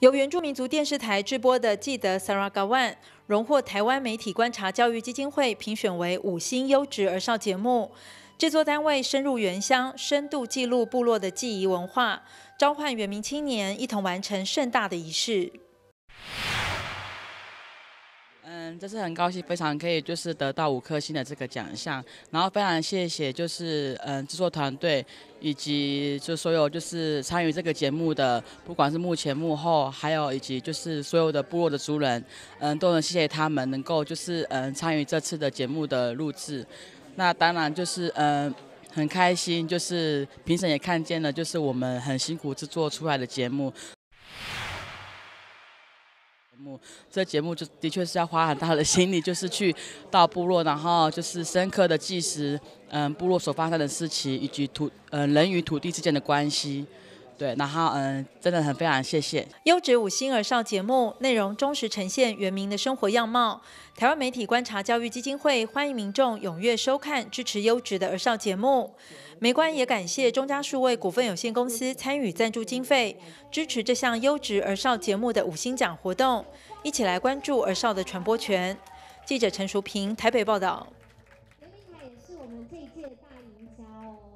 由原住民族电视台制播的《记得 Saragawan》荣获台湾媒体观察教育基金会评选为五星优质儿少节目。制作单位深入原乡，深度记录部落的记忆文化，召唤原民青年一同完成盛大的仪式。这是很高兴，非常可以就是得到五颗星的这个奖项，然后非常谢谢就是嗯制作团队以及就所有就是参与这个节目的，不管是幕前幕后，还有以及就是所有的部落的族人，嗯，都很谢谢他们能够就是嗯参与这次的节目的录制。那当然就是嗯很开心，就是评审也看见了，就是我们很辛苦制作出来的节目。目这节目就的确是要花很大的心力，就是去到部落，然后就是深刻的记实，嗯，部落所发生的事情，以及土，嗯，人与土地之间的关系。对，然后嗯，真的很非常谢谢优质五星儿少节目内容忠实呈现原民的生活样貌。台湾媒体观察教育基金会欢迎民众踊跃收看支持优质的儿少节目。美关也感谢中嘉数位股份有限公司参与赞助经费，支持这项优质儿少节目的五星奖活动。一起来关注儿少的传播权。记者陈淑平台北报道。也是我一大家哦。